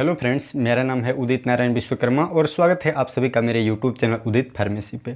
hello friends मेरा नाम है उदित नारायण विश्वकर्मा और स्वागत है आप सभी का मेरे यूट्यूब चैनल उदित फार्मेसी पे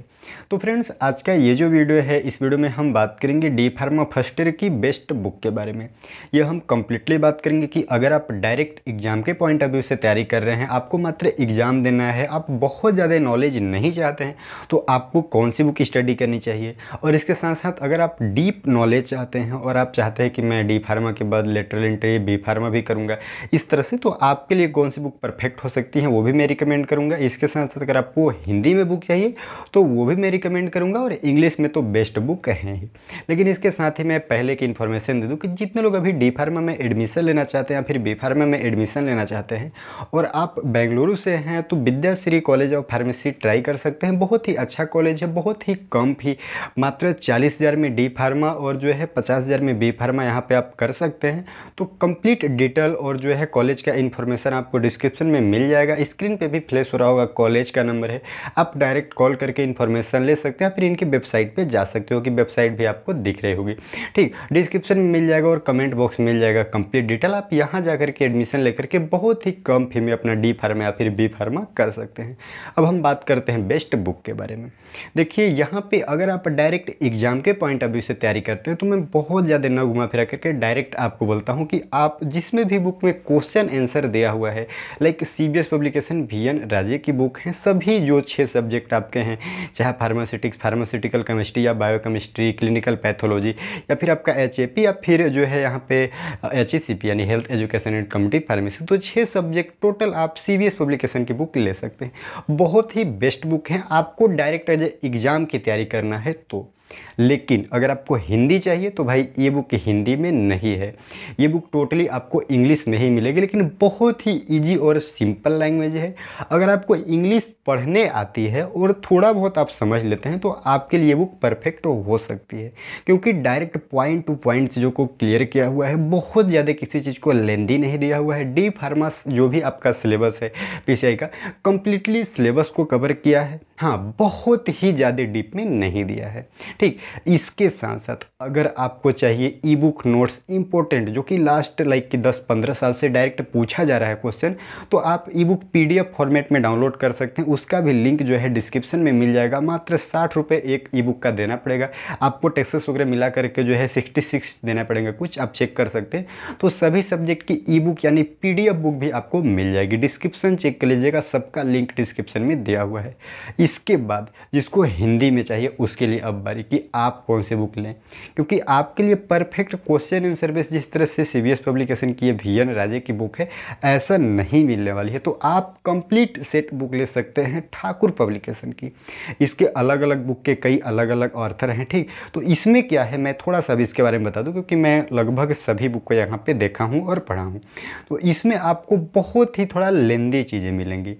तो फ्रेंड्स आज का ये जो वीडियो है इस वीडियो में हम बात करेंगे डी फार्मा फर्स्ट ईयर की बेस्ट बुक के बारे में ये हम कम्प्लीटली बात करेंगे कि अगर आप डायरेक्ट एग्जाम के पॉइंट ऑफ व्यू से तैयारी कर रहे हैं आपको मात्र एग्जाम देना है आप बहुत ज़्यादा नॉलेज नहीं चाहते हैं तो आपको कौन सी बुक स्टडी करनी चाहिए और इसके साथ साथ अगर आप डीप नॉलेज चाहते हैं और आप चाहते हैं कि मैं डी फार्मा के बाद लेटरल इंट्री बी फार्मा भी करूँगा इस तरह से तो आपके लिए कौन सी बुक परफेक्ट हो सकती है वो भी मैं रिकमेंड करूँगा इसके साथ साथ अगर आपको हिंदी में बुक चाहिए तो वो भी मैं रिकमेंड करूँगा और इंग्लिश में तो बेस्ट बुक है ही लेकिन इसके साथ ही मैं पहले की इन्फॉर्मेशन दे दूँ कि जितने लोग अभी डी फार्मा में एडमिशन लेना चाहते हैं या फिर बी फार्मा में एडमिशन लेना चाहते हैं और आप बेंगलुरु से हैं तो Vidyashree college of pharmacy try कर सकते हैं बहुत ही अच्छा कॉलेज है बहुत ही कम फी मात्र चालीस हज़ार में डी फार्मा और जो है पचास हज़ार में बी फार्मा यहाँ पे आप कर सकते हैं तो कंप्लीट डिटेल और जो है कॉलेज का इन्फॉर्मेशन आप आपको डिस्क्रिप्शन में मिल जाएगा स्क्रीन पे भी फ्लैश हो रहा होगा कॉलेज का नंबर है आप डायरेक्ट कॉल करके इन्फॉर्मेशन ले सकते हैं फिर इनकी वेबसाइट पे जा सकते हो कि वेबसाइट भी आपको दिख रही होगी ठीक डिस्क्रिप्शन में मिल जाएगा और कमेंट बॉक्स मिल जाएगा कंप्लीट डिटेल आप यहाँ जा करके एडमिशन लेकर के बहुत ही कम फी में अपना डी फार्मा या फिर बी फार्मा कर सकते हैं अब हम बात करते हैं बेस्ट बुक के बारे में देखिए यहाँ पर अगर आप डायरेक्ट एग्जाम के पॉइंट ऑफ व्यू से तैयारी करते हैं तो मैं बहुत ज़्यादा न घुमा फिरा करके डायरेक्ट आपको बोलता हूँ कि आप जिसमें भी बुक में क्वेश्चन आंसर दिया हुआ हुआ है like C B S publication V N Raje की बुक हैं सभी जो छः सब्जेक्ट आपके हैं चाहे फार्मास्यूटिक्स फार्मास्यूटिकल केमिस्ट्री या बायो केमिस्ट्री क्लिनिकल पैथोलॉजी या फिर आपका एच ए पी या फिर जो है यहाँ पे एच ई सी पी यानी health education and community pharmacy तो छः सब्जेक्ट टोटल आप सी बी एस पब्लिकेशन की बुक ले सकते हैं बहुत ही बेस्ट बुक है आपको डायरेक्ट एज एग्ज़ाम की तैयारी करना है तो लेकिन अगर आपको हिंदी चाहिए तो भाई ये बुक हिंदी में नहीं है ये बुक टोटली आपको इंग्लिश में ही मिलेगी लेकिन बहुत ही ईजी और सिंपल लैंग्वेज है अगर आपको इंग्लिश पढ़ने आती है और थोड़ा बहुत आप समझ लेते हैं तो आपके लिए बुक परफेक्ट हो सकती है क्योंकि डायरेक्ट पॉइंट टू पॉइंट चीज़ों को क्लियर किया हुआ है बहुत ज़्यादा किसी चीज़ को लेंदी नहीं दिया हुआ है डी फार्मास जो भी आपका सिलेबस है पी का कंप्लीटली सिलेबस को कवर किया है हाँ बहुत ही ज़्यादा डीप में नहीं दिया है ठीक इसके साथ साथ अगर आपको चाहिए ई बुक नोट्स इंपॉर्टेंट जो कि लास्ट लाइक कि 10-15 साल से डायरेक्ट पूछा जा रहा है क्वेश्चन तो आप ई बुक पी फॉर्मेट में डाउनलोड कर सकते हैं उसका भी लिंक जो है डिस्क्रिप्शन में मिल जाएगा मात्र साठ रुपये एक ई बुक का देना पड़ेगा आपको टैक्सेस वगैरह मिला करके जो है सिक्सटी सिक्स देना पड़ेगा कुछ आप चेक कर सकते हैं तो सभी सब्जेक्ट की ई बुक यानी पी बुक भी आपको मिल जाएगी डिस्क्रिप्शन चेक कर लीजिएगा सबका लिंक डिस्क्रिप्शन में दिया हुआ है इसके बाद जिसको हिंदी में चाहिए उसके लिए अब बारी कि आप कौन से बुक लें क्योंकि आपके लिए परफेक्ट क्वेश्चन एंड सर्विस जिस तरह से सी पब्लिकेशन की है वी एन राजे की बुक है ऐसा नहीं मिलने वाली है तो आप कंप्लीट सेट बुक ले सकते हैं ठाकुर पब्लिकेशन की इसके अलग अलग बुक के कई अलग अलग ऑर्थर हैं ठीक तो इसमें क्या है मैं थोड़ा सा इसके बारे में बता दूँ क्योंकि मैं लगभग सभी बुक को यहाँ पर देखा हूँ और पढ़ा हूँ तो इसमें आपको बहुत ही थोड़ा लेंदी चीज़ें मिलेंगी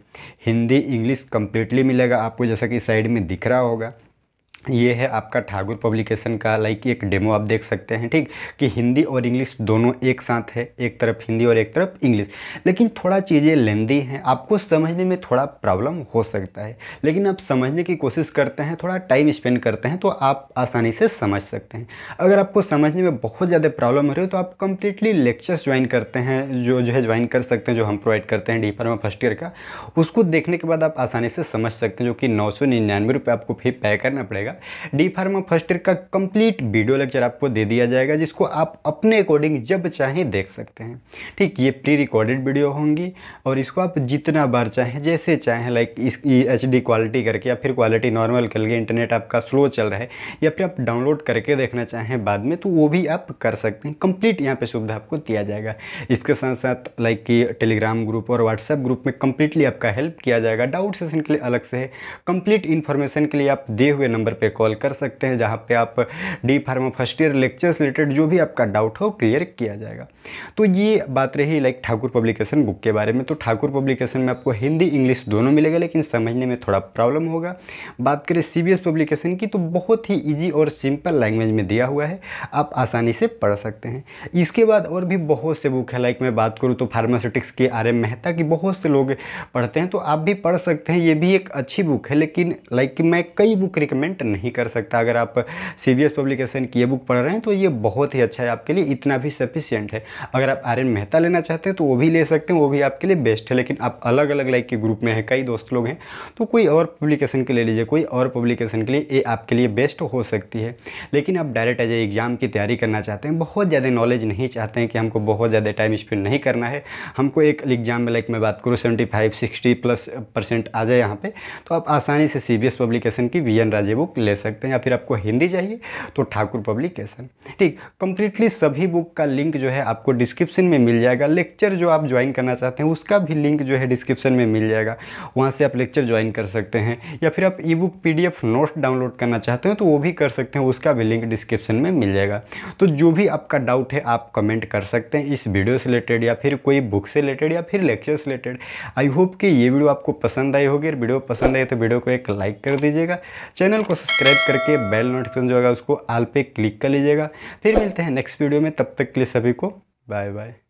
हिंदी इंग्लिश कंप्लीटली मिलेगा आप आपको जैसा कि साइड में दिख रहा होगा ये है आपका ठाकुर पब्लिकेशन का लाइक एक डेमो आप देख सकते हैं ठीक कि हिंदी और इंग्लिश दोनों एक साथ है एक तरफ हिंदी और एक तरफ इंग्लिश लेकिन थोड़ा चीज़ें लेंदी हैं आपको समझने में थोड़ा प्रॉब्लम हो सकता है लेकिन आप समझने की कोशिश करते हैं थोड़ा टाइम स्पेंड करते हैं तो आप आसानी से समझ सकते हैं अगर आपको समझने में बहुत ज़्यादा प्रॉब्लम हो रही हो तो आप कंप्लीटली लेक्चर्स ज्वाइन करते हैं जो जो है ज्वाइन कर सकते हैं जो हम प्रोवाइड करते हैं डी फार्मा फर्स्ट ईयर का उसको देखने के बाद आप आसानी से समझ सकते हैं जो कि नौ सौ निन्यानवे रुपये आपको फी पे करना पड़ेगा जाएगा डी फार्मा फर्स्ट ईयर का कंप्लीट वीडियो लेक्चर आपको दे दिया जाएगा जिसको आप अपने अकॉर्डिंग जब चाहें देख सकते हैं ठीक ये प्री रिकॉर्डेड वीडियो होंगी और इसको आप जितना बार चाहें जैसे चाहें लाइक इसकी एच क्वालिटी करके या फिर क्वालिटी नॉर्मल करके इंटरनेट आपका स्लो चल रहा है या फिर आप डाउनलोड करके देखना चाहें बाद में तो वो भी आप कर सकते हैं कंप्लीट यहाँ पर सुविधा आपको दिया जाएगा इसके साथ साथ लाइक कि टेलीग्राम ग्रुप और व्हाट्सएप ग्रुप में कंप्लीटली आपका हेल्प किया जाएगा डाउट सेशन के लिए अलग से है कंप्लीट इन्फॉर्मेशन के लिए आप दिए हुए नंबर पर पे कॉल कर सकते हैं जहाँ पे आप D pharma first year lecture से रिलेटेड जो भी आपका डाउट हो क्लियर किया जाएगा तो ये बात रही लाइक ठाकुर पब्लिकेशन बुक के बारे में तो ठाकुर पब्लिकेशन में आपको हिंदी इंग्लिश दोनों मिलेगा लेकिन समझने में थोड़ा प्रॉब्लम होगा बात करें सी पब्लिकेशन की तो बहुत ही ईजी और सिंपल लैंग्वेज में दिया हुआ है आप आसानी से पढ़ सकते हैं इसके बाद और भी बहुत से बुक है लाइक मैं बात करूँ तो फार्मास्यूटिक्स के आर एम मेहता की बहुत से लोग पढ़ते हैं तो आप भी पढ़ सकते हैं ये भी एक अच्छी बुक है लेकिन लाइक मैं कई बुक रिकमेंड नहीं कर सकता अगर आप सी पब्लिकेशन की ये बुक पढ़ रहे हैं तो ये बहुत ही अच्छा है आपके लिए इतना भी सफिशियंट है अगर आप आर्यन मेहता लेना चाहते हैं तो वो भी ले सकते हैं वो भी आपके लिए बेस्ट है लेकिन आप अलग अलग लाइक के ग्रुप में हैं कई दोस्त लोग हैं तो कोई और पब्लिकेशन के ले लीजिए कोई और पब्लिकेशन के लिए ये आपके लिए बेस्ट हो सकती है लेकिन आप डायरेक्ट एज एग्ज़ाम की तैयारी करना चाहते हैं बहुत ज़्यादा नॉलेज नहीं चाहते हैं कि हमको बहुत ज़्यादा टाइम स्पेंड नहीं करना है हमको एक एग्ज़ाम में लाइक मैं बात करूँ seventy five sixty plus percent आ जाए यहाँ पर तो आप आसानी से सी पब्लिकेशन की वी एन राजे बुक ले सकते हैं या फिर आपको हिंदी चाहिए तो ठाकुर पब्लिकेशन ठीक कंप्लीटली सभी बुक का लिंक जो है आपको डिस्क्रिप्शन में मिल जाएगा लेक्चर जो आप ज्वाइन करना चाहते हैं उसका भी लिंक जो है डिस्क्रिप्शन में मिल जाएगा वहाँ से आप लेक्चर ज्वाइन कर सकते हैं या फिर आप e book P note download करना चाहते हैं तो वो भी कर सकते हैं उसका भी लिंक डिस्क्रिप्शन में मिल जाएगा तो जो भी आपका डाउट है आप कमेंट कर सकते हैं इस वीडियो से रिलेटेड या फिर कोई बुक से रिलेटेड या फिर लेक्चर से रिलेटेड आई होप कि ये वीडियो आपको पसंद आई होगी और वीडियो पसंद आई तो वीडियो को एक लाइक कर दीजिएगा चैनल को सब्सक्राइब करके बेल नोटिफिकेशन जो होगा उसको आल पे क्लिक कर लीजिएगा फिर मिलते हैं नेक्स्ट वीडियो में तब तक के लिए सभी को बाय बाय